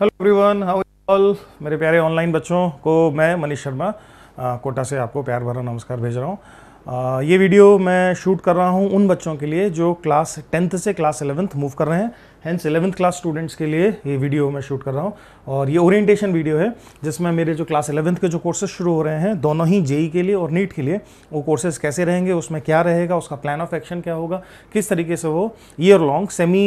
Hello everyone how all मेरे प्यारे online बच्चों को मैं मनीष शर्मा कोटा से आपको प्यार भरा नमस्कार भेज रहा हूँ ये वीडियो मैं शूट कर रहा हूँ उन बच्चों के लिए जो क्लास टेंथ से क्लास एलेवेंथ मूव कर रहे हैं हैंस इलेवंथ क्लास स्टूडेंट्स के लिए ये वीडियो मैं शूट कर रहा हूँ और ये ओरिएंटेशन वीडियो है जिसमें मेरे जो क्लास इलेवंथ के जो कोर्सेज शुरू हो रहे हैं दोनों ही जेई e के लिए और नीट के लिए वो कोर्सेज कैसे रहेंगे उसमें क्या रहेगा उसका प्लान ऑफ एक्शन क्या होगा किस तरीके से वो year long semi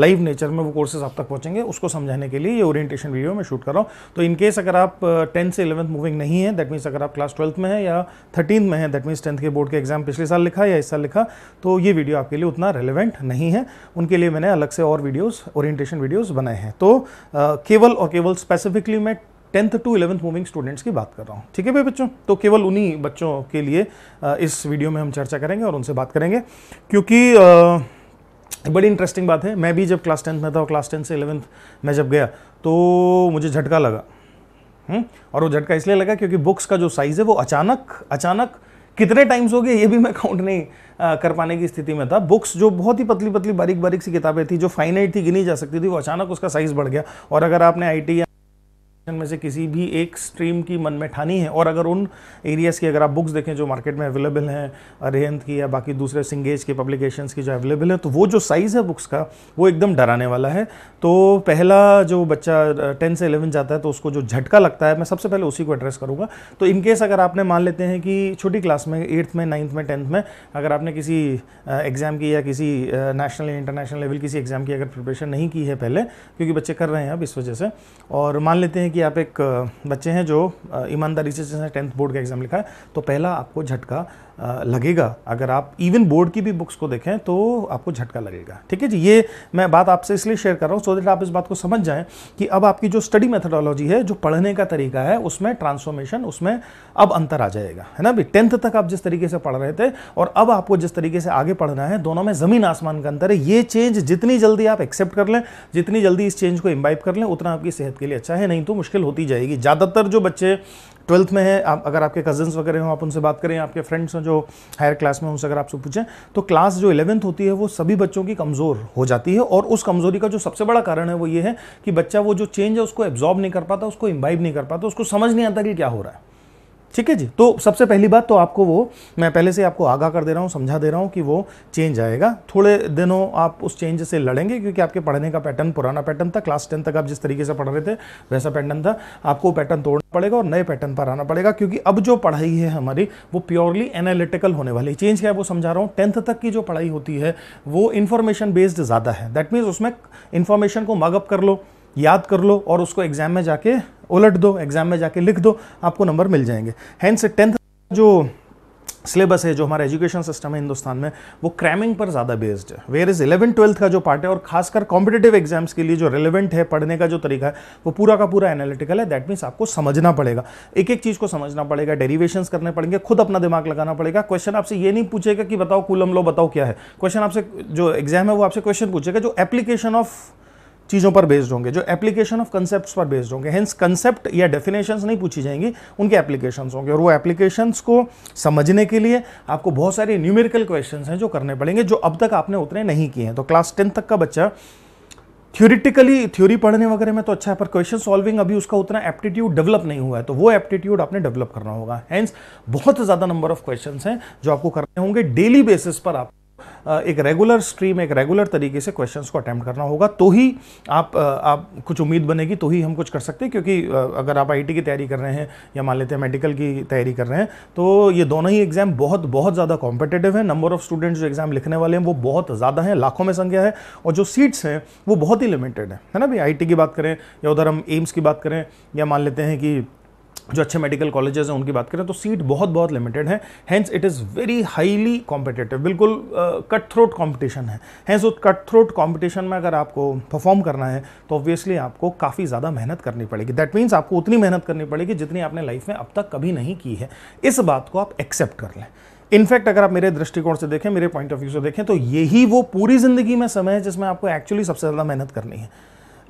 live nature में वो कोर्सेज आप तक पहुँचेंगे उसको समझाने के लिए ये ओरिएंटेशन वीडियो मैं शूट कर रहा हूँ तो इनकेस अगर आप टेंथ uh, से इलेवंथ मूविंग नहीं है दैट मीन्स अगर आप क्लास ट्वेल्थ में है या थर्टीन में है दैट मीन्स टेंथ के बोर्ड के एग्जाम पिछले साल लिखा या इस साल लिखा तो ये वीडियो आपके लिए उतना रेलिवेंट नहीं है उनके लिए मैंने अलग से और वीडियोस ओरिएंटेशन वीडियोस बनाए हैं तो आ, केवल और केवल स्पेसिफिकली मैं tenth to eleventh moving students की बात कर रहा हूँ ठीक है भाई बच्चों तो केवल उन्हीं बच्चों के लिए आ, इस वीडियो में हम चर्चा करेंगे और उनसे बात करेंगे क्योंकि आ, बड़ी इंटरेस्टिंग बात है मैं भी जब क्लास टेंथ में था और क्लास टेंथ से इलेवंथ में जब गया तो मुझे झटका लगा हुँ? हम्म? और वो झटका इसलिए लगा क्योंकि बुक्स का जो साइज़ है वो अचानक अचानक आ, कितने टाइम्स हो गए ये भी मैं काउंट नहीं आ, कर पाने की स्थिति में था बुक्स जो बहुत ही पतली पतली बारीक बारीक सी किताबें थी जो फाइनाइट थी गिनी जा सकती थी वो अचानक उसका साइज़ बढ़ गया और अगर आपने आई में से किसी भी एक स्ट्रीम की मन में ठानी है और अगर उन एरियाज़ की अगर आप बुक्स देखें जो मार्केट में अवेलेबल हैं अरेन्थ की या बाकी दूसरे सिंगेज के पब्लिकेशंस की जो अवेलेबल है तो वो जो साइज़ है बुक्स का वो एकदम डराने वाला है तो पहला जो बच्चा टेन से एलेवन जाता है तो उसको जो झटका लगता है मैं सबसे पहले उसी को एड्रेस करूँगा तो इनकेस अगर आपने मान लेते हैं कि छोटी क्लास में एट्थ में नाइन्थ में टेंथ में अगर आपने किसी एग्ज़ाम की या किसी नेशनल या इंटरनेशनल लेवल किसी एग्ज़ाम की अगर प्रिपरेशन नहीं की है पहले क्योंकि बच्चे कर रहे हैं अब इस वजह से और मान लेते हैं कि आप एक बच्चे हैं जो ईमानदारी से जैसे टेंथ बोर्ड का एग्ज़ाम लिखा है तो पहला आपको झटका लगेगा अगर आप इवन बोर्ड की भी बुक्स को देखें तो आपको झटका लगेगा ठीक है जी ये मैं बात आपसे इसलिए शेयर कर रहा हूँ सो देट आप इस बात को समझ जाएं कि अब आपकी जो स्टडी मेथडोलॉजी है जो पढ़ने का तरीका है उसमें ट्रांसफॉर्मेशन उसमें अब अंतर आ जाएगा है ना भाई टेंथ तक आप जिस तरीके से पढ़ रहे थे और अब आपको जिस तरीके से आगे पढ़ना है दोनों में ज़मीन आसमान का अंतर है ये चेंज जितनी जल्दी आप एक्सेप्ट कर लें जितनी जल्दी इस चेंज को इम्बाइब कर लें उतना आपकी सेहत के लिए अच्छा है नहीं तो मुश्किल होती जाएगी ज़्यादातर जो बच्चे ट्वेल्थ में हैं आप अगर आपके कजन्स वगैरह हों आप उनसे बात करें आपके फ्रेंड्स हों जो हायर क्लास में उनसे अगर आपसे पूछें तो क्लास जो इलेवेंथ होती है वो सभी बच्चों की कमज़ोर हो जाती है और उस कमज़ोरी का जो सबसे बड़ा कारण है वो ये है कि बच्चा वो जो चेंज है उसको एब्जॉर्ब नहीं कर पाता उसको इम्बाइब नहीं कर पाता उसको समझ नहीं आता कि क्या हो रहा है ठीक है जी तो सबसे पहली बात तो आपको वो मैं पहले से आपको आगाह कर दे रहा हूँ समझा दे रहा हूँ कि वो चेंज आएगा थोड़े दिनों आप उस चेंज से लड़ेंगे क्योंकि आपके पढ़ने का पैटर्न पुराना पैटर्न था क्लास टेन तक आप जिस तरीके से पढ़ रहे थे वैसा पैटर्न था आपको पैटर्न तोड़ना पड़ेगा और नए पैटर्न पर आना पड़ेगा क्योंकि अब जो पढ़ाई है हमारी वो प्योरली एनालिटिकल होने वाली चेंज क्या है वो समझा रहा हूँ टेंथ तक की जो पढ़ाई होती है वो इन्फॉर्मेशन बेस्ड ज़्यादा है दैट मीन्स उसमें इन्फॉर्मेशन को मगअप कर लो याद कर लो और उसको एग्जाम में जाके उलट दो एग्जाम में जाके लिख दो आपको नंबर मिल जाएंगे हैंड से टेंथ जो सिलेबस है जो हमारा एजुकेशन सिस्टम है हिंदुस्तान में वो क्रैमिंग पर ज़्यादा बेस्ड है वेयर इज़ इलेवन ट्वेल्थ का जो पार्ट है और खासकर कॉम्पिटेटिव एग्जाम्स के लिए जो रेलिवेंट है पढ़ने का जो तरीका है वो पूरा का पूरा एनालिटिकल है दैट मीन्स आपको समझना पड़ेगा एक एक चीज़ को समझना पड़ेगा डेरिवेशन करने पड़ेंगे खुद अपना दिमाग लगाना पड़ेगा क्वेश्चन आपसे ये नहीं पूछेगा कि बताओ कूलम लो बताओ क्या है क्वेश्चन आपसे जो एग्जाम है वो आपसे क्वेश्चन पूछेगा जो एप्लीकेशन ऑफ चीज़ों पर बेस्ड होंगे जो एप्लीकेशन ऑफ कंसेप्ट पर बेस्ड होंगे हेंस कंसेप्ट या डेफिनेशंस नहीं पूछी जाएंगी उनके एप्लीकेशंस होंगे और वो एप्लीकेशंस को समझने के लिए आपको बहुत सारे न्यूमेरिकल क्वेश्चन हैं जो करने पड़ेंगे जो अब तक आपने उतने नहीं किए हैं तो क्लास टेंथ तक का बच्चा थ्योरिटिकली थ्योरी पढ़ने वगैरह में तो अच्छा है पर क्वेश्चन सॉल्विंग अभी उसका उतना एप्टीट्यूड डेवलप नहीं हुआ है तो वो एप्टीट्यूड आपने डेवलप करना होगा हैंस बहुत ज़्यादा नंबर ऑफ क्वेश्चन हैं जो आपको करने होंगे डेली बेसिस पर आप एक रेगुलर स्ट्रीम एक रेगुलर तरीके से क्वेश्चन को अटैम्प्ट करना होगा तो ही आप आप कुछ उम्मीद बनेगी तो ही हम कुछ कर सकते हैं क्योंकि अगर आप आई की तैयारी कर रहे हैं या मान लेते हैं मेडिकल की तैयारी कर रहे हैं तो ये दोनों ही एग्जाम बहुत बहुत ज़्यादा कॉम्पिटेटिव है नंबर ऑफ स्टूडेंट्स जो एग्जाम लिखने वाले हैं वो बहुत ज़्यादा हैं लाखों में संख्या है और जो सीट्स हैं वो बहुत ही लिमिटेड है ना भाई आई की बात करें या उधर हम एम्स की बात करें या मान लेते हैं कि जो अच्छे मेडिकल कॉलेजेस हैं उनकी बात करें तो सीट बहुत बहुत लिमिटेड है hence it is very highly competitive बिल्कुल कट थ्रोट कॉम्पिटिशन है हैंस उस कट थ्रोट कॉम्पिटिशन में अगर आपको परफॉर्म करना है तो ऑब्वियसली आपको काफ़ी ज़्यादा मेहनत करनी पड़ेगी दैट मीन्स आपको उतनी मेहनत करनी पड़ेगी जितनी आपने लाइफ में अब तक कभी नहीं की है इस बात को आप एक्सेप्ट कर लें इनफैक्ट अगर आप मेरे दृष्टिकोण से देखें मेरे पॉइंट ऑफ व्यू से देखें तो यही वो पूरी ज़िंदगी में समय है जिसमें आपको एक्चुअली सबसे ज़्यादा मेहनत करनी है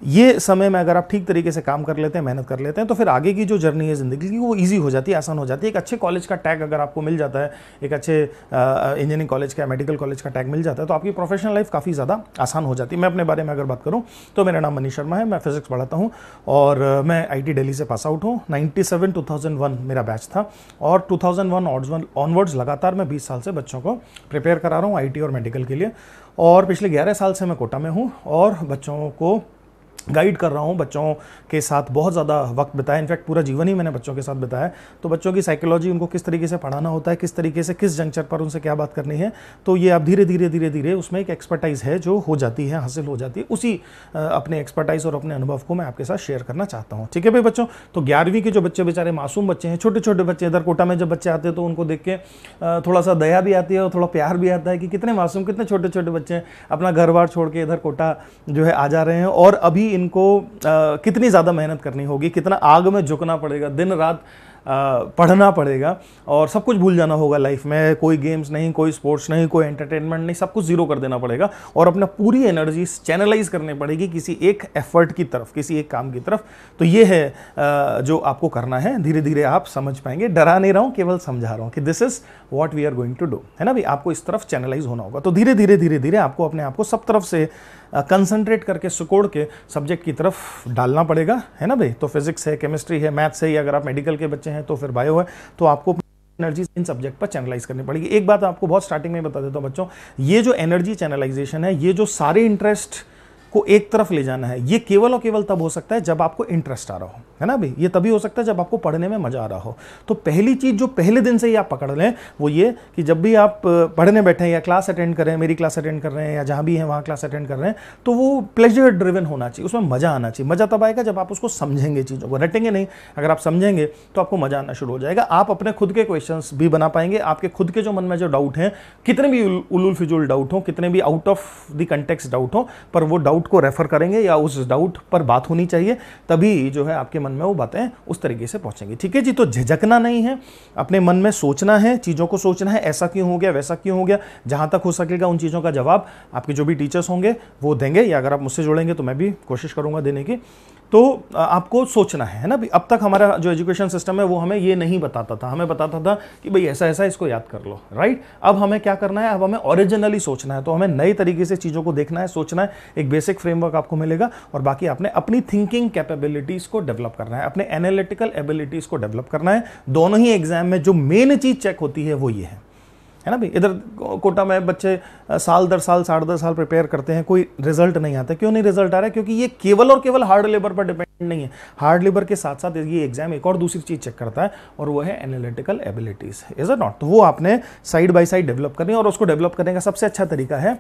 ये समय में अगर आप ठीक तरीके से काम कर लेते हैं मेहनत कर लेते हैं तो फिर आगे की जो जर्नी है ज़िंदगी की वो ईजी हो जाती है आसान हो जाती है एक अच्छे कॉलेज का टैग अगर आपको मिल जाता है एक अच्छे इंजीनियरिंग कॉलेज का मेडिकल कॉलेज का टैग मिल जाता है तो आपकी प्रोफेशनल लाइफ काफ़ी ज़्यादा आसान हो जाती है मैं अपने बारे में अगर बात करूँ तो मेरा नाम मनीष शर्मा है मैं फिजिक्स पढ़ाता हूँ और मैं आई टी से पास आउट हूँ नाइन्टी सेवन मेरा बैच था और टू थाउजेंड वन ऑनवर्ड्स लगातार मैं बीस साल से बच्चों को प्रिपेयर करा रहा हूँ आई और मेडिकल के लिए और पिछले ग्यारह साल से मैं कोटा में हूँ और बच्चों को गाइड कर रहा हूँ बच्चों के साथ बहुत ज़्यादा वक्त बिताया इनफैक्ट पूरा जीवन ही मैंने बच्चों के साथ बिताया तो बच्चों की साइकोलॉजी उनको किस तरीके से पढ़ाना होता है किस तरीके से किस जंक्चर पर उनसे क्या बात करनी है तो ये आप धीरे धीरे धीरे धीरे उसमें एक एक्सपर्टाइज है जो हो जाती है हासिल हो जाती है उसी अपने एक्सपर्टाइज और अपने अनुभव को मैं आपके साथ शेयर करना चाहता हूँ ठीक है भाई बच्चों तो ग्यारहवीं के जो बच्चे बेचारे मासूम बच्चे हैं छोटे छोटे बच्चे इधर कोटा में जब बच्चे आते हैं तो उनको देख के थोड़ा सा दया भी आती है और थोड़ा प्यार भी आता है कि कितने मासूम कितने छोटे छोटे बच्चे हैं अपना घर बार छोड़ के इधर कोटा जो है आ जा रहे हैं और अभी इनको आ, कितनी ज़्यादा मेहनत करनी होगी कितना आग में झुकना पड़ेगा दिन रात पढ़ना पड़ेगा और सब कुछ भूल जाना होगा लाइफ में कोई गेम्स नहीं कोई स्पोर्ट्स नहीं कोई एंटरटेनमेंट नहीं सब कुछ ज़ीरो कर देना पड़ेगा और अपना पूरी एनर्जी चैनलाइज करनी पड़ेगी किसी एक एफर्ट की तरफ किसी एक काम की तरफ तो ये है जो आपको करना है धीरे धीरे आप समझ पाएंगे डरा नहीं रहा हूँ केवल समझा रहा हूँ कि this is what we are going to do है ना भाई आपको इस तरफ चैनलाइज होना होगा तो धीरे धीरे धीरे धीरे आपको अपने आप को सब तरफ से कंसंट्रेट करके सुकोड़ के सब्जेक्ट की तरफ डालना पड़ेगा है ना भाई तो फिजिक्स है केमिस्ट्री है मैथ्स है या अगर आप मेडिकल के बच्चे हैं तो फिर बायो है तो आपको एनर्जी इन सब्जेक्ट पर चैनलाइज करनी पड़ेगी एक बात आपको बहुत स्टार्टिंग में बता देता हूँ बच्चों ये जो एनर्जी चैनलाइजेशन है ये जो सारे इंटरेस्ट को एक तरफ ले जाना है ये केवल और केवल तब हो सकता है जब आपको इंटरेस्ट आ रहा हो है ना भाई ये तभी हो सकता है जब आपको पढ़ने में मज़ा आ रहा हो तो पहली चीज़ जो पहले दिन से ही आप पकड़ लें वो ये कि जब भी आप पढ़ने बैठें या क्लास अटेंड कर रहे हैं मेरी क्लास अटेंड कर रहे हैं या जहां भी हैं वहां क्लास अटेंड कर रहे हैं तो वो प्लेजर ड्रिवन होना चाहिए उसमें मज़ा आना चाहिए मज़ा तब आएगा जब आप उसको समझेंगे चीज़ों को रटेंगे नहीं अगर आप समझेंगे तो आपको मज़ा आना शुरू हो जाएगा आप अपने खुद के क्वेश्चन भी बना पाएंगे आपके खुद के जो मन में जो डाउट हैं कितने भी उलुल फिजुल डाउट हों कितने भी out of the context doubt हों पर वो डाउट को रेफर करेंगे या उस डाउट पर बात होनी चाहिए तभी जो है आपके मन में वो बातें उस तरीके से पहुँचेंगी ठीक है जी तो झिझकना नहीं है अपने मन में सोचना है चीज़ों को सोचना है ऐसा क्यों हो गया वैसा क्यों हो गया जहां तक हो सकेगा उन चीज़ों का जवाब आपके जो भी टीचर्स होंगे वो देंगे या अगर आप मुझसे जुड़ेंगे तो मैं भी कोशिश करूंगा देने की तो आपको सोचना है है ना अब तक हमारा जो एजुकेशन सिस्टम है वो हमें ये नहीं बताता था हमें बताता था कि भाई ऐसा ऐसा इसको याद कर लो राइट अब हमें क्या करना है अब हमें ओरिजिनली सोचना है तो हमें नए तरीके से चीज़ों को देखना है सोचना है एक बेसिक फ्रेमवर्क आपको मिलेगा और बाकी आपने अपनी थिंकिंग कैपेबिलिटीज़ को डेवलप करना है अपने एनालिटिकल एबिलिटीज़ को डेवलप करना है दोनों ही एग्जाम में जो मेन चीज़ चेक होती है वो ये है है ना भाई इधर कोटा में बच्चे साल दर साल साढ़े दस साल प्रिपेयर करते हैं कोई रिजल्ट नहीं आता क्यों नहीं रिजल्ट आ रहा है क्योंकि ये केवल और केवल हार्ड लेबर पर डिपेंड नहीं है हार्ड लेबर के साथ साथ ये एग्जाम एक और दूसरी चीज़ चेक करता है और वो है analytical abilities is a not तो वो आपने साइड बाई साइड डेवलप करनी और उसको डेवलप करने का सबसे अच्छा तरीका है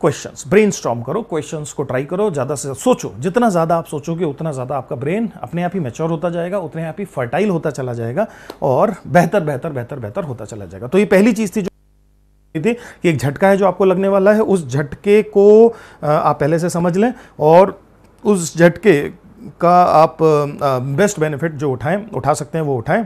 क्वेश्चंस ब्रेन करो क्वेश्चंस को ट्राई करो ज़्यादा से सोचो जितना ज़्यादा आप सोचोगे उतना ज़्यादा आपका ब्रेन अपने आप ही मेच्योर होता जाएगा उतने आप ही फर्टाइल होता चला जाएगा और बेहतर बेहतर बेहतर बेहतर होता चला जाएगा तो ये पहली चीज़ थी जो थी कि एक झटका है जो आपको लगने वाला है उस झटके को आप पहले से समझ लें और उस झटके का आप बेस्ट बेनिफिट जो उठाएं उठा सकते हैं वो उठाएं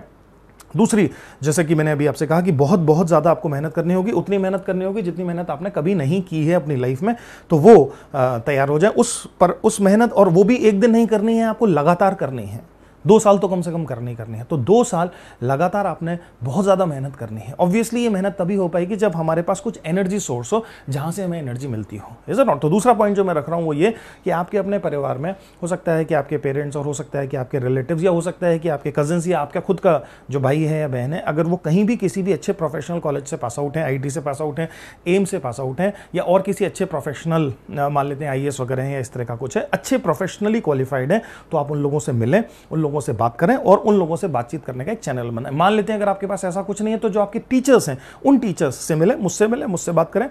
दूसरी जैसे कि मैंने अभी आपसे कहा कि बहुत बहुत ज़्यादा आपको मेहनत करनी होगी उतनी मेहनत करनी होगी जितनी मेहनत आपने कभी नहीं की है अपनी लाइफ में तो वो तैयार हो जाए उस पर उस मेहनत और वो भी एक दिन नहीं करनी है आपको लगातार करनी है दो साल तो कम से कम करने ही करने हैं तो दो साल लगातार आपने बहुत ज़्यादा मेहनत करनी है ऑब्वियसली ये मेहनत तभी हो पाएगी जब हमारे पास कुछ एनर्जी सोर्स हो जहाँ से हमें एनर्जी मिलती हो इज नॉट तो दूसरा पॉइंट जो मैं रख रहा हूँ वो ये कि आपके अपने परिवार में हो सकता है कि आपके पेरेंट्स और हो सकता है कि आपके रिलेटिव या हो सकता है कि आपके कजन्स या आपका खुद का जो भाई है या बहन है अगर वो कहीं भी किसी भी अच्छे प्रोफेशनल कॉलेज से पास आउट हैं आई से पास आउट हैं एम से पास आउट हैं या और किसी अच्छे प्रोफेशनल मान लेते हैं आई वगैरह हैं या इस तरह का कुछ है अच्छे प्रोफेशनली क्वालिफाइड हैं तो आप उन लोगों से मिलें उन लोगों लोगों से बात करें और उन लोगों से बातचीत करने का एक चैनल बनाए मान लेते हैं अगर आपके पास ऐसा कुछ नहीं है तो जो आपके टीचर्स हैं उन टीचर्स से मिले मुझसे मिले मुझसे बात करें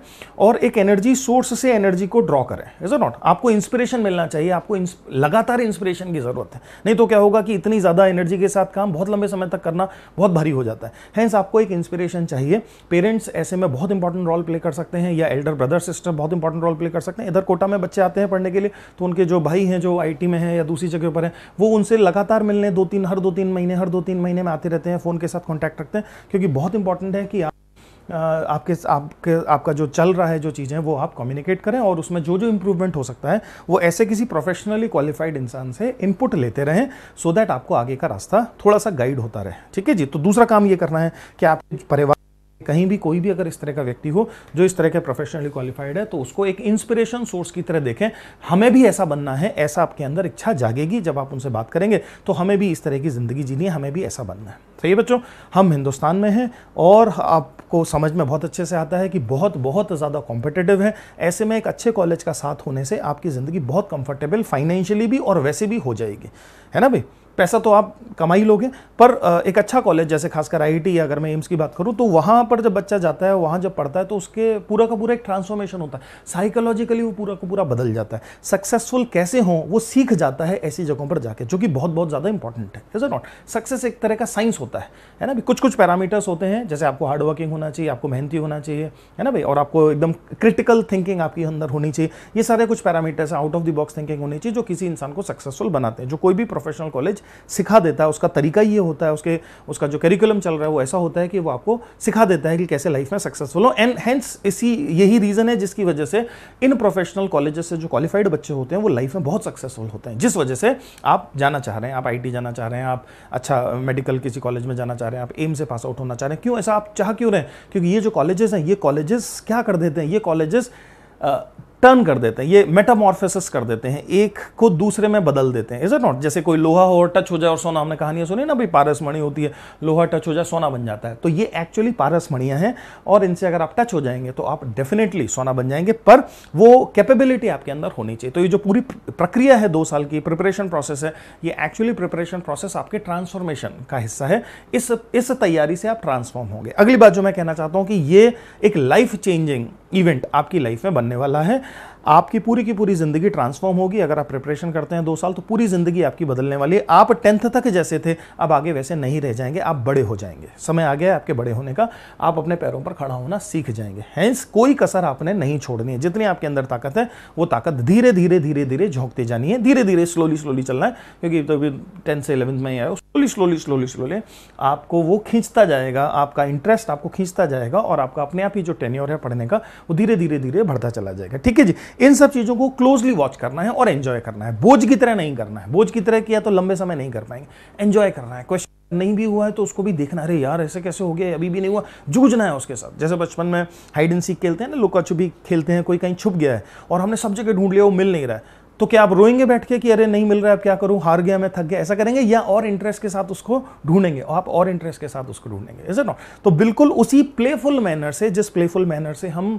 और एक एनर्जी सोर्स से एनर्जी को ड्रॉ करें इज नॉट आपको इंस्पिरेशन मिलना चाहिए आपको लगातार इंस्पिरेशन की ज़रूरत है नहीं तो क्या होगा कि इतनी ज़्यादा एनर्जी के साथ काम बहुत लंबे समय तक करना बहुत भारी हो जाता है हैंस आपको एक इंस्पिरेशन चाहिए पेरेंट्स ऐसे में बहुत इंपॉर्टेंट रोल प्ले कर सकते हैं या एल्डर ब्रदर सिस्टर बहुत इंपॉर्टेंट रोल प्ले कर सकते हैं इधर कोटा में बच्चे आते हैं पढ़ने के लिए तो उनके जो भाई हैं जो आई में है या दूसरी जगह पर है वो उनसे लगातार मिलने दो तीन हर दो तीन महीने हर दो तीन महीने में आते रहते हैं फ़ोन के साथ कॉन्टैक्ट रखते हैं क्योंकि बहुत इंपॉर्टेंट है कि आप आपके आपके आपका जो चल रहा है जो चीज़ें वो आप कम्युनिकेट करें और उसमें जो जो इम्प्रूवमेंट हो सकता है वो ऐसे किसी प्रोफेशनली क्वालिफाइड इंसान से इनपुट लेते रहें सो so दैट आपको आगे का रास्ता थोड़ा सा गाइड होता रहे ठीक है जी तो दूसरा काम ये करना है कि आप परिवार कहीं भी कोई भी अगर इस तरह का व्यक्ति हो जो इस तरह के प्रोफेशनली क्वालिफाइड है तो उसको एक इंस्पिरेशन सोर्स की तरह देखें हमें भी ऐसा बनना है ऐसा आपके अंदर इच्छा जागेगी जब आप उनसे बात करेंगे तो हमें भी इस तरह की ज़िंदगी जीनी है हमें भी ऐसा बनना है सही तो बच्चों हम हिंदुस्तान में हैं और आपको समझ में बहुत अच्छे से आता है कि बहुत बहुत ज़्यादा कॉम्पिटेटिव है ऐसे में एक अच्छे कॉलेज का साथ होने से आपकी ज़िंदगी बहुत कंफर्टेबल फाइनेंशियली भी और वैसे भी हो जाएगी है ना भाई पैसा तो आप कमा ही लोगे पर एक अच्छा कॉलेज जैसे खासकर आई अगर मैं एम्स की बात करूँ तो वहाँ पर जब बच्चा जाता है वहाँ जब पढ़ता है तो उसके पूरा का पूरा एक ट्रांसफॉर्मेशन होता है साइकोलॉजिकली वो पूरा का पूरा बदल जाता है सक्सेसफुल कैसे हों वो सीख जाता है ऐसी जगहों पर जाके जो कि बहुत बहुत ज़्यादा इंपॉर्टेंट है इज नॉट सक्सेस एक तरह का साइंस होता है है ना भी कुछ कुछ पैरामीटर्स होते हैं जैसे आपको हार्डवर्किंग होना चाहिए आपको मेहनती होना चाहिए है ना भाई और आपको एकदम क्रिटिकल थिंकिंग आपके अंदर होनी चाहिए ये सारे कुछ parameters out of the box thinking होनी चाहिए जो किसी इंसान को सक्सेसफुल बनाते हैं जो कोई भी प्रोफेशनल कॉलेज सिखा देता है उसका तरीका ये होता है उसके उसका जो करिकुलम चल रहा है वो ऐसा होता है कि वो आपको सिखा देता है कि कैसे लाइफ में सक्सेसफुल हो एंड हैंस इसी यही रीज़न है जिसकी वजह से इन प्रोफेशनल कॉलेजेस से जो क्वालिफाइड बच्चे होते हैं वो लाइफ में बहुत सक्सेसफुल होते हैं जिस वजह से आप जाना चाह रहे हैं आप आई जाना चाह रहे हैं आप अच्छा मेडिकल किसी कॉलेज में जाना चाह रहे हैं आप एम से पास आउट होना चाह रहे हैं क्यों ऐसा आप चाह क्यों रहे हैं क्योंकि ये जो कॉलेजेस हैं ये कॉलेजेस क्या कर देते हैं ये कॉलेजेस टर्न कर देते हैं ये मेटामॉर्फेसिस कर देते हैं एक को दूसरे में बदल देते हैं इज इट नॉट जैसे कोई लोहा हो और टच हो जाए और सोना हमने कहानियां सुनी ना भाई पारसमणि होती है लोहा टच हो जाए सोना बन जाता है तो ये एक्चुअली पारसमणियाँ हैं और इनसे अगर आप टच हो जाएंगे तो आप डेफिनेटली सोना बन जाएंगे पर वो कैपेबिलिटी आपके अंदर होनी चाहिए तो ये जो पूरी प्रक्रिया है दो साल की प्रिपरेशन प्रोसेस है ये एक्चुअली प्रिपरेशन प्रोसेस आपके ट्रांसफॉर्मेशन का हिस्सा है इस इस तैयारी से आप ट्रांसफॉर्म होंगे अगली बात जो मैं कहना चाहता हूँ कि ये एक लाइफ चेंजिंग इवेंट आपकी लाइफ में बनने वाला है आपकी पूरी की पूरी ज़िंदगी ट्रांसफॉर्म होगी अगर आप प्रिपरेशन करते हैं दो साल तो पूरी ज़िंदगी आपकी बदलने वाली है आप टेंथ तक जैसे थे अब आगे वैसे नहीं रह जाएंगे आप बड़े हो जाएंगे समय आ गया है आपके बड़े होने का आप अपने पैरों पर खड़ा होना सीख जाएंगे हैंस कोई कसर आपने नहीं छोड़नी है जितनी आपके अंदर ताकत है वो ताकत धीरे धीरे धीरे धीरे झोंकते जानी है धीरे धीरे स्लोली स्लोली चलना है क्योंकि तो अभी टेंथ से इलेवंथ में ही आया स्लोली स्लोली स्लोली स्लोली आपको वो खींचता जाएगा आपका इंटरेस्ट आपको खींचता जाएगा और आपका अपने आप ही जो टेन्योर है पढ़ने का वो धीरे धीरे धीरे बढ़ता चला जाएगा ठीक है जी इन सब चीज़ों को क्लोजली वॉच करना है और एन्जॉय करना है बोझ की तरह नहीं करना है बोझ की तरह किया तो लंबे समय नहीं कर पाएंगे एन्जॉय करना है क्वेश्चन नहीं भी हुआ है तो उसको भी देखना अरे यार ऐसे कैसे हो गया अभी भी नहीं हुआ जूझना है उसके साथ जैसे बचपन में हाइड एंड सीख खेलते हैं ना लुका छुपी खेलते हैं कोई कहीं छुप गया है और हमने सब जगह ढूंढ लिया वो मिल नहीं रहा है तो क्या आप रोएंगे बैठ के कि अरे नहीं मिल रहा है अब क्या करूं हार गया मैं थक गया ऐसा करेंगे या और इंटरेस्ट के साथ उसको ढूंढेंगे आप और इंटरेस्ट के साथ उसको ढूंढेंगे इज नॉट तो बिल्कुल उसी प्लेफुल मैनर से जिस प्लेफुल मैनर से हम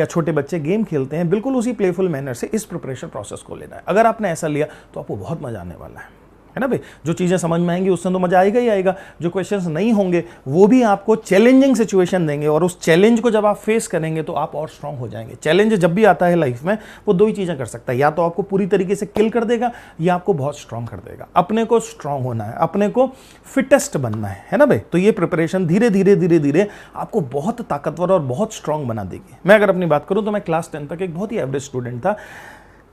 या छोटे बच्चे गेम खेलते हैं बिल्कुल उसी प्लेफुल मैनर से इस प्रिपरेशन प्रोसेस को लेना है अगर आपने ऐसा लिया तो आपको बहुत मजा आने वाला है है ना भाई जो चीज़ें समझ में आएंगी उससे तो मज़ा आएगा ही आएगा जो क्वेश्चन नहीं होंगे वो भी आपको चैलेंजिंग सिचुएशन देंगे और उस चैलेंज को जब आप फेस करेंगे तो आप और स्ट्रांग हो जाएंगे चैलेंज जब भी आता है लाइफ में वो दो ही चीज़ें कर सकता है या तो आपको पूरी तरीके से किल कर देगा या आपको बहुत स्ट्रांग कर देगा अपने को स्ट्रांग होना है अपने को फिटेस्ट बनना है है ना भाई तो ये प्रिपरेशन धीरे धीरे धीरे धीरे आपको बहुत ताकतवर और बहुत स्ट्रांग बना देगी मैं अगर अपनी बात करूँ तो मैं क्लास टेन तक एक बहुत ही एवरेज स्टूडेंट था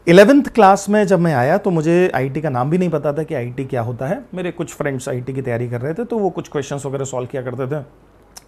इलेवेंथ क्लास में जब मैं आया तो मुझे आईटी का नाम भी नहीं पता था कि आईटी क्या होता है मेरे कुछ फ्रेंड्स आईटी की तैयारी कर रहे थे तो वो कुछ क्वेश्चंस वगैरह सॉल्व किया करते थे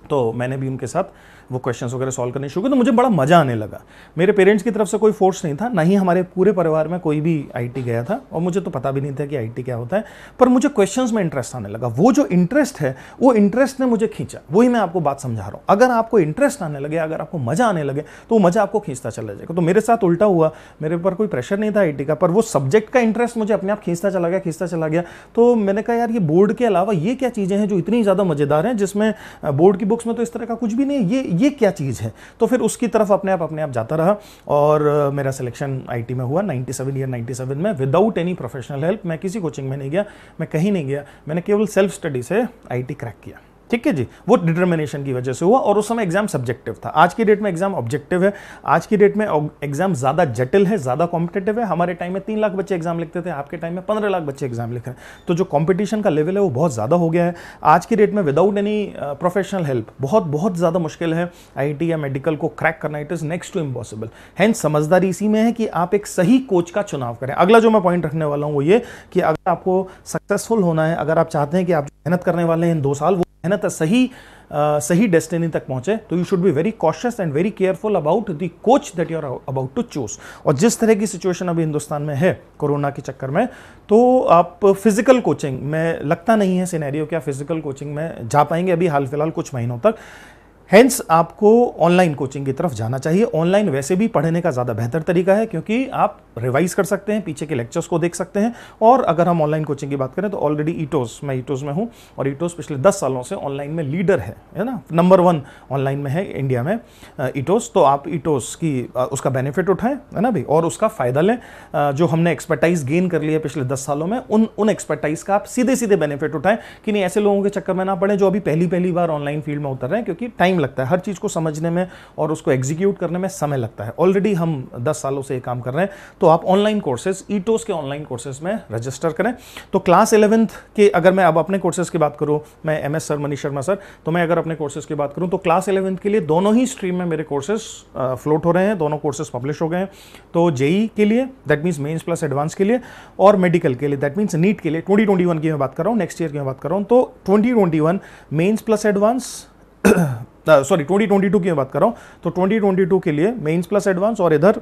तो मैंने भी उनके साथ वो क्वेश्चंस वगैरह सॉल्व करने शुरू किए तो मुझे बड़ा मज़ा आने लगा मेरे पेरेंट्स की तरफ से कोई फोर्स नहीं था ना ही हमारे पूरे परिवार में कोई भी आईटी गया था और मुझे तो पता भी नहीं था कि आईटी क्या होता है पर मुझे क्वेश्चंस में इंटरेस्ट आने लगा वो जो इंटरेस्ट है वो इंटरेस्ट ने मुझे खींचा वही मैं आपको बात समझा रहा हूँ अगर आपको इंटरेस्ट आने लगे अगर आपको मज़ा आने लगे तो वो मज़ा आपको खींचता चला जाएगा तो मेरे साथ उल्टा हुआ मेरे ऊपर कोई प्रेशर नहीं था आई का पर वो सब्जेक्ट का इंटरेस्ट मुझे अपने आप खींचता चला गया खींचता चला गया तो मैंने कहा यार ये बोर्ड के अलावा ये क्या चीज़ें हैं जो इतनी ज़्यादा मज़ेदार हैं जिसमें बोर्ड की बुक्स में तो इस तरह का कुछ भी नहीं ये ये क्या चीज़ है तो फिर उसकी तरफ अपने आप अपने आप जाता रहा और मेरा सिलेक्शन आई में हुआ नाइन्टी सेवन या नाइन्टी सेवन में विदाउट एनी प्रोफेशनल हेल्प मैं किसी कोचिंग में नहीं गया मैं कहीं नहीं गया मैंने केवल सेल्फ स्टडी से आई क्रैक किया ठीक है जी वो डिटर्मिनेशन की वजह से हुआ और उस समय एग्जाम सब्जेक्टिव था आज की डेट में एग्जाम ऑब्जेक्टिव है आज की डेट में एग्जाम ज़्यादा जटिल है ज़्यादा कॉम्पिटेटिव है हमारे टाइम में तीन लाख बच्चे एग्जाम लिखते थे आपके टाइम में पंद्रह लाख बच्चे एग्जाम लिख रहे हैं तो जो कॉम्पिटिशन का लेवल है वो बहुत ज़्यादा हो गया है आज की डेट में विदाउट एनी प्रोफेशनल हेल्प बहुत बहुत ज़्यादा मुश्किल है आई या मेडिकल को क्रैक करना it is next to impossible हैं समझदारी इसी में है कि आप एक सही कोच का चुनाव करें अगला जो मैं पॉइंट रखने वाला हूँ वो ये कि अगर आपको सक्सेसफुल होना है अगर आप चाहते हैं कि आप मेहनत करने वाले हैं इन दो साल है ना तो सही आ, सही डेस्टिनी तक पहुंचे तो you should be very cautious and very careful about the coach that you are about to choose और जिस तरह की सिचुएशन अभी हिंदुस्तान में है कोरोना के चक्कर में तो आप फिजिकल कोचिंग में लगता नहीं है सिनेरियो क्या फिजिकल कोचिंग में जा पाएंगे अभी हाल फिलहाल कुछ महीनों तक हैंस आपको ऑनलाइन कोचिंग की तरफ जाना चाहिए ऑनलाइन वैसे भी पढ़ने का ज़्यादा बेहतर तरीका है क्योंकि आप रिवाइज कर सकते हैं पीछे के लेक्चर्स को देख सकते हैं और अगर हम ऑनलाइन कोचिंग की बात करें तो ऑलरेडी ईटोस मैं ईटोस में हूँ और ईटोस पिछले दस सालों से ऑनलाइन में लीडर है है ना नंबर वन ऑनलाइन में है इंडिया में ईटोस तो आप ईटोस की उसका बेनिफिट उठाएं है ना भाई और उसका फ़ायदा लें जो हमने एक्सपर्टाइज गेन कर लिया पिछले दस सालों में उन उन एक्सपर्टाइज का आप सीधे सीधे बेनिफिट उठाएं कि नहीं ऐसे लोगों के चक्कर में ना पड़े जो अभी पहली पहली बार ऑनलाइन फील्ड में उतर रहे हैं क्योंकि टाइम टाइम लगता है हर चीज़ को समझने में और उसको एग्जीक्यूट करने में समय लगता है ऑलरेडी हम 10 सालों से ये काम कर रहे हैं तो आप ऑनलाइन कोर्सेज ईटोस के ऑनलाइन कोर्सेज में रजिस्टर करें तो क्लास इलेवंथ के अगर मैं अब अपने कोर्सेज की बात करूँ मैं am sir Manish Sharma sir तो मैं अगर अपने कोर्सेज की बात करूँ तो क्लास इलेवंथ के लिए दोनों ही स्ट्रीम में मेरे कोर्सेज फ्लोट हो रहे हैं दोनों कोर्सेज पब्लिश हो गए हैं तो जेई e के लिए that means mains plus advance के लिए और मेडिकल के लिए दैट मीन्स नीट के लिए ट्वेंटी की मैं बात कर रहा हूँ नेक्स्ट ईयर की मैं बात कर रहा हूँ तो twenty twenty one mains plus advance sorry 2022 uh, की मैं बात कर रहा हूँ तो 2022 के लिए मेंस प्लस एडवांस और इधर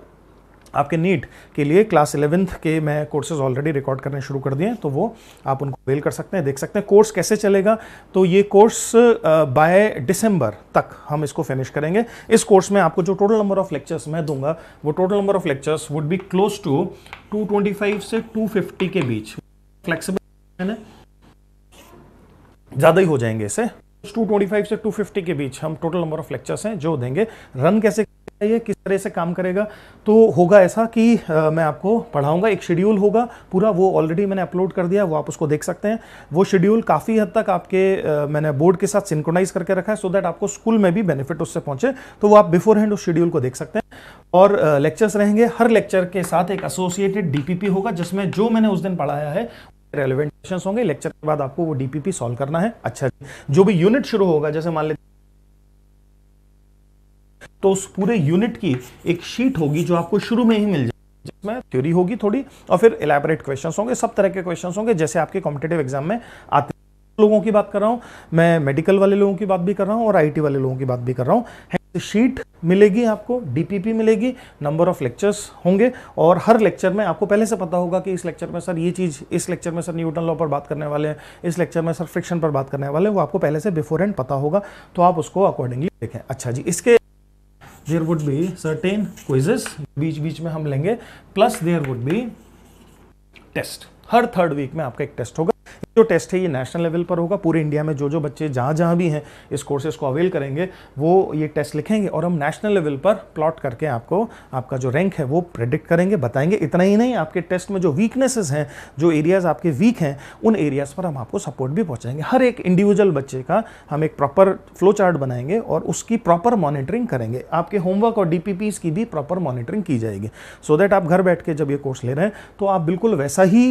आपके नीट के लिए क्लास इलेवेंथ के मैं कोर्सेज ऑलरेडी रिकॉर्ड करने शुरू कर दिए हैं तो वो आप उनको वेल कर सकते हैं देख सकते हैं कोर्स कैसे चलेगा तो ये कोर्स बाय डिसम्बर तक हम इसको फिनिश करेंगे इस कोर्स में आपको जो टोटल नंबर ऑफ लेक्चर्स मैं दूंगा वो total number of lectures would be close to two से टू के बीच फ्लेक्सीबल ज़्यादा ही हो जाएंगे इसे 225 से 250 के बीच हम टोटल नंबर ऑफ लेक्चर्स हैं जो देंगे रन कैसे ये किस तरह से काम करेगा तो होगा ऐसा कि आ, मैं आपको पढ़ाऊंगा एक शेड्यूल होगा पूरा वो ऑलरेडी मैंने अपलोड कर दिया वो आप उसको देख सकते हैं वो शेड्यूल काफ़ी हद तक आपके आ, मैंने बोर्ड के साथ सिंक्रोनाइज करके रखा है सो so दैट आपको स्कूल में भी बेनिफिट उससे पहुंचे तो वो आप बिफोर हैंड उस शेड्यूल को देख सकते हैं और लेक्चर्स रहेंगे हर लेक्चर के साथ एक एसोसिएटेड डीपीपी होगा जिसमें जो मैंने उस दिन पढ़ाया है रेलिवेंट क्वेश्चन होंगे लेक्चर के बाद आपको वो डीपीपी सॉल्व करना है अच्छा जो भी यूनिट शुरू होगा जैसे मान लेते तो उस पूरे यूनिट की एक शीट होगी जो आपको शुरू में ही मिल जाए जिसमें थ्योरी होगी थोड़ी और फिर इलेबरेट क्वेश्चन होंगे सब तरह के क्वेश्चन होंगे जैसे आपके कॉम्पिटेटिव एग्जाम में आते लोगों की बात कर रहा हूं मैं मेडिकल वाले लोगों की बात भी कर रहा हूँ और आईटी वाले लोगों की बात भी कर रहा हूँ शीट मिलेगी आपको डीपीपी मिलेगी नंबर ऑफ लेक्चर्स होंगे और हर लेक्चर में आपको पहले से पता होगा कि इस लेक्चर में सर ये चीज़ इस लेक्चर में सर न्यूटन लॉ पर बात करने वाले हैं इस लेक्चर में सर फ्रिक्शन पर बात करने वाले हैं वो आपको पहले से बिफोर एंड पता होगा तो आप उसको अकॉर्डिंगली देखें अच्छा जी इसके there would be certain quizzes बीच बीच में हम लेंगे plus there would be test हर थर्ड वीक में आपका एक टेस्ट होगा जो टेस्ट है ये नेशनल लेवल पर होगा पूरे इंडिया में जो जो बच्चे जहाँ जहाँ भी हैं इस कोर्सेज को अवेल करेंगे वो ये टेस्ट लिखेंगे और हम नेशनल लेवल पर प्लॉट करके आपको आपका जो रैंक है वो प्रेडिक्ट करेंगे बताएंगे इतना ही नहीं आपके टेस्ट में जो वीकनेसेस हैं जो एरियाज़ आपके वीक हैं उन एरियाज़ पर हम आपको सपोर्ट भी पहुँचाएंगे हर एक इंडिविजुअल बच्चे का हम एक प्रॉपर फ्लो चार्ट बनाएंगे और उसकी प्रॉपर मॉनिटरिंग करेंगे आपके होमवर्क और डी की भी प्रॉपर मॉनिटरिंग की जाएगी सो so दैट आप घर बैठ के जब ये कोर्स ले रहे हैं तो आप बिल्कुल वैसा ही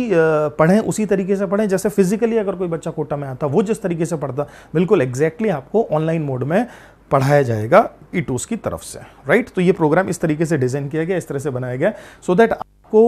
पढ़ें उसी तरीके से पढ़ें जैसे फिजिक्स फिजिकली अगर कोई बच्चा कोटा में आता वो जिस तरीके से पढ़ता बिल्कुल एग्जैक्टली आपको ऑनलाइन मोड में पढ़ाया जाएगा ईटूस e की तरफ से राइट तो ये प्रोग्राम इस तरीके से डिज़ाइन किया गया इस तरह से बनाया गया सो so दैट आपको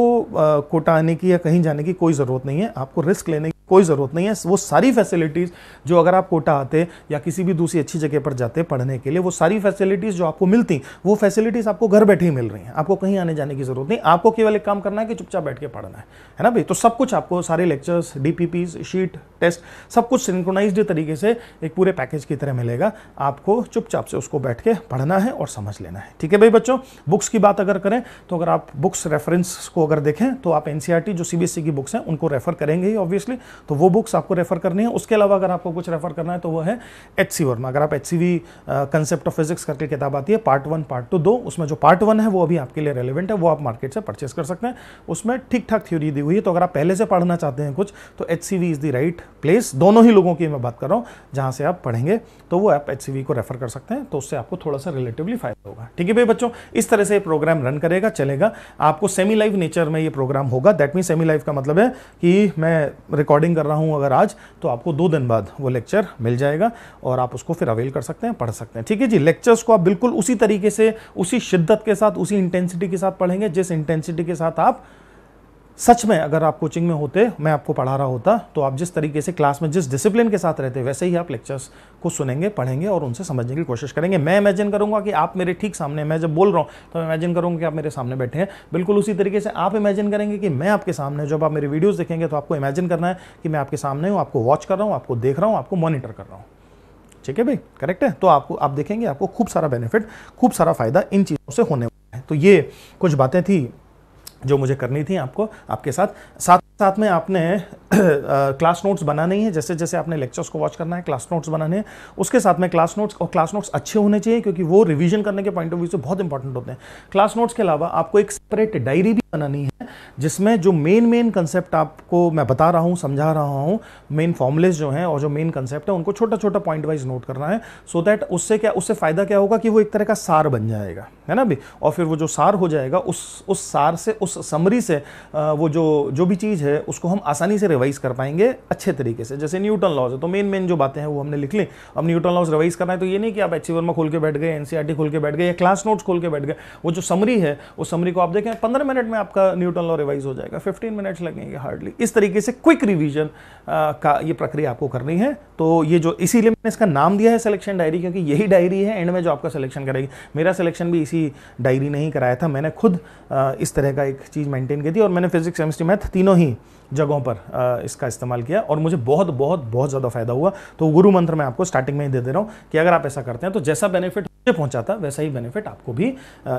कोटा आने की या कहीं जाने की कोई ज़रूरत नहीं है आपको रिस्क लेने की कोई ज़रूरत नहीं है वो सारी फैसिलिटीज़ जो अगर आप कोटा आते या किसी भी दूसरी अच्छी जगह पर जाते पढ़ने के लिए वो सारी फैसिलिटीज़ जो आपको मिलती वो फैसिलिटीज़ आपको घर बैठे ही मिल रही हैं आपको कहीं आने जाने की ज़रूरत नहीं आपको केवल एक काम करना है कि चुपचाप बैठ के पढ़ना है है ना भाई तो सब कुछ आपको सारे लेक्चर्स डी शीट टेस्ट सब कुछ सिंक्रोनाइज तरीके से एक पूरे पैकेज की तरह मिलेगा आपको चुपचाप से उसको बैठ के पढ़ना है और समझ लेना है ठीक है भाई बच्चों बुक्स की बात अगर करें तो अगर आप बुक्स रेफरेंस को अगर देखें तो आप एन e जो सी e की बुक्स हैं उनको रेफर करेंगे ही ऑब्वियसली तो वो बुक्स आपको रेफर करनी है उसके अलावा अगर आपको कुछ रेफर करना है तो वो है एच सी वर्मा अगर आप H C V concept of physics करके किताब आती है पार्ट वन पार्ट टू दो उसमें जो पार्ट वन है वो अभी आपके लिए रेलिवेंट है वो आप मार्केट से परचेस कर सकते हैं उसमें ठीक ठाक थ्योरी दी हुई है तो अगर आप पहले से पढ़ना चाहते हैं कुछ तो H C V is the right place दोनों ही लोगों की मैं बात कर रहा हूँ जहाँ से आप पढ़ेंगे तो वो आप एच सी वी को रेफर कर सकते हैं तो उससे आपको थोड़ा सा रिलेटिवली फायदा होगा ठीक है भाई बच्चों इस तरह से ये प्रोग्राम रन करेगा चलेगा आपको सेमी लाइव नेचर में ये प्रोग्राम होगा दैट मीन सेमी लाइव का मतलब है कि मैं रिकॉर्डिंग रिकॉर्डिंग कर रहा हूँ अगर आज तो आपको दो दिन बाद वो लेक्चर मिल जाएगा और आप उसको फिर अवेल कर सकते हैं पढ़ सकते हैं ठीक है जी लेक्चर्स को आप बिल्कुल उसी तरीके से उसी शिद्दत के साथ उसी इंटेंसिटी के साथ पढ़ेंगे जिस इंटेंसिटी के साथ आप सच में अगर आप कोचिंग में होते मैं आपको पढ़ा रहा होता तो आप जिस तरीके से क्लास में जिस डिसिप्लिन के साथ रहते वैसे ही आप लेक्चर्स को सुनेंगे पढ़ेंगे और उनसे समझने की कोशिश करेंगे मैं इमेजिन करूंगा कि आप मेरे ठीक सामने मैं जब बोल रहा हूँ तो मैं इमेजिन करूंगा कि आप मेरे सामने बैठे हैं बिल्कुल उसी तरीके से आप इमेजिन करेंगे कि मैं आपके सामने जब आप मेरी वीडियोज़ देखेंगे तो आपको इमेजिन करना है कि मैं आपके सामने हूँ आपको वॉच कर रहा हूँ आपको देख रहा हूँ आपको मॉनिटर कर रहा हूँ ठीक है भाई करेक्ट है तो आपको आप देखेंगे आपको खूब सारा बेनिफिट खूब सारा फ़ायदा इन चीज़ों से होने वाला है तो ये कुछ बातें थी जो मुझे करनी थी आपको आपके साथ साथ साथ में आपने क्लास नोट्स बनाने हैं जैसे जैसे आपने लेक्चर्स को वॉच करना है क्लास नोट्स बनाने हैं उसके साथ में क्लास नोट्स और क्लास नोट्स अच्छे होने चाहिए क्योंकि वो रिवीजन करने के पॉइंट ऑफ व्यू से बहुत इंपॉर्टेंट होते हैं क्लास नोट्स के अलावा आपको एक सेपरेट डायरी भी बनानी है जिसमें जो मेन मेन कंसेप्ट आपको मैं बता रहा हूँ समझा रहा हूँ मेन फॉर्मुलेज जो हैं और जो मेन कंसेप्ट है उनको छोटा छोटा पॉइंट वाइज नोट करना है सो so दैट उससे क्या उससे फ़ायदा क्या होगा कि वो एक तरह का सार बन जाएगा है ना भी और फिर वो जो सार हो जाएगा उस उस सार से उस समरी से वो जो जो भी चीज़ है उसको हम आसानी से रिवाइज कर पाएंगे अच्छे तरीके से जैसे न्यूटन लॉज है तो मेन मेन जो बातें हैं वो हमने लिख ली अब न्यूटन लॉज रिवाइज करना है तो ये नहीं कि आप एच वर्मा खोल के बैठ गए एनसीआरटी e खोल के बैठ गए या क्लास नोट्स खोल के बैठ गए वो जो समरी है उस समरी को आप देखें पंद्रह मिनट में आपका न्यूटन लॉ रिवाइज हो जाएगा फिफ्टीन मिनट्स लगेंगे हार्डली इस तरीके से क्विक रिविजन का ये प्रक्रिया आपको करनी है तो ये जो इसीलिए मैंने इसका नाम दिया है सिलेक्शन डायरी क्योंकि यही डायरी है एंड में जो आपका सिलेक्शन करेगी मेरा सिलेक्शन भी इसी डायरी ने ही कराया था मैंने खुद इस तरह का एक चीज़ मेंटेन की थी और मैंने फिजिक्स केमिस्ट्री मैथ तीनों ही जगहों पर इसका इस्तेमाल किया और मुझे बहुत बहुत बहुत ज़्यादा फायदा हुआ तो गुरु मंत्र मैं आपको स्टार्टिंग में ही दे दे रहा हूँ कि अगर आप ऐसा करते हैं तो जैसा बेनिफिट मुझे था वैसा ही बेनिफिट आपको भी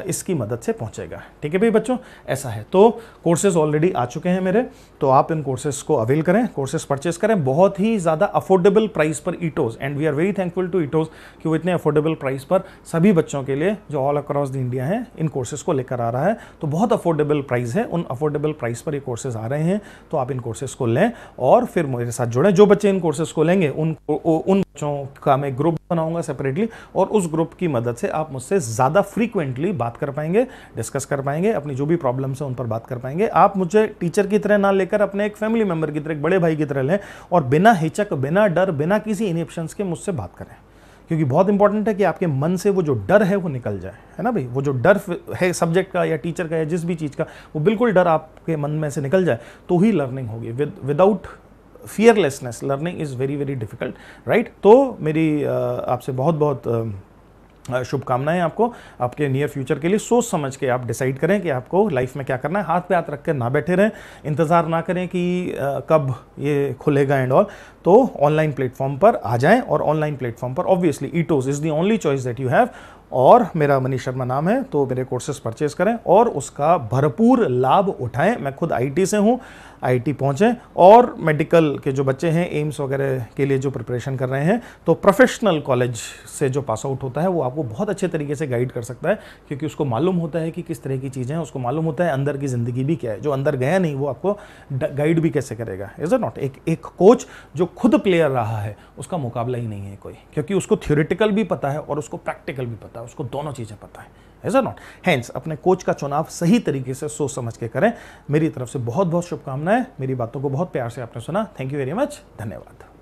इसकी मदद से पहुंचेगा ठीक है भाई बच्चों ऐसा है तो कोर्सेज ऑलरेडी आ चुके हैं मेरे तो आप इन कोर्सेज को अवेल करें कोर्सेज परचेज करें बहुत ही ज़्यादा अफोर्डेबल प्राइस पर Etoos and we are very thankful to Etoos कि वो इतने अफोर्डेबल प्राइस पर सभी बच्चों के लिए जो ऑल अक्रॉस द इंडिया है इन कोर्सेज को लेकर आ रहा है तो बहुत अफोर्डेबल प्राइस है उन अफोर्डेबल प्राइस पर ये कोर्सेज आ रहे हैं तो आप इन कोर्सेज को लें और फिर मेरे साथ जुड़ें जो बच्चे इन कोर्सेज को लेंगे उन उन बच्चों का मैं ग्रुप बनाऊंगा सेपरेटली और उस ग्रुप की मदद से आप मुझसे ज़्यादा फ्रीक्वेंटली बात कर पाएंगे डिस्कस कर पाएंगे अपनी जो भी प्रॉब्लम्स हैं उन पर बात कर पाएंगे आप मुझे टीचर की तरह ना लेकर अपने एक फैमिली मेम्बर की तरह एक बड़े भाई की तरह लें और बिना हिचक बिना डर बिना किसी इनिप्शंस के मुझसे बात करें क्योंकि बहुत इंपॉर्टेंट है कि आपके मन से वो जो डर है वो निकल जाए है ना भाई वो जो डर है सब्जेक्ट का या टीचर का या जिस भी चीज़ का वो बिल्कुल डर आपके मन में से निकल जाए तो ही लर्निंग होगी without fearlessness learning is very very difficult right तो मेरी आपसे बहुत बहुत शुभकामनाएं आपको आपके नियर फ्यूचर के लिए सोच समझ के आप डिसाइड करें कि आपको लाइफ में क्या करना है हाथ पे हाथ रख कर ना बैठे रहें इंतज़ार ना करें कि कब ये खुलेगा एंड ऑल तो ऑनलाइन प्लेटफॉर्म पर आ जाएं और ऑनलाइन प्लेटफॉर्म पर ऑब्वियसली ईटोज is the only choice that you have और मेरा मनीष शर्मा नाम है तो मेरे कोर्सेज परचेज करें और उसका भरपूर लाभ उठाएं मैं खुद आई से हूँ आईटी पहुंचे और मेडिकल के जो बच्चे हैं एम्स वगैरह के लिए जो प्रिपरेशन कर रहे हैं तो प्रोफेशनल कॉलेज से जो पास आउट होता है वो आपको बहुत अच्छे तरीके से गाइड कर सकता है क्योंकि उसको मालूम होता है कि किस तरह की चीज़ें हैं उसको मालूम होता है अंदर की ज़िंदगी भी क्या है जो अंदर गया नहीं वो आपको गाइड भी कैसे करेगा इज अ नॉट एक एक कोच जो खुद प्लेयर रहा है उसका मुकाबला ही नहीं है कोई क्योंकि उसको थ्योरेटिकल भी पता है और उसको प्रैक्टिकल भी पता है उसको दोनों चीज़ें पता है इज नॉट हैंस अपने कोच का चुनाव सही तरीके से सोच समझ के करें मेरी तरफ से बहुत बहुत शुभकामनाएं मेरी बातों को बहुत प्यार से आपने सुना थैंक यू वेरी मच धन्यवाद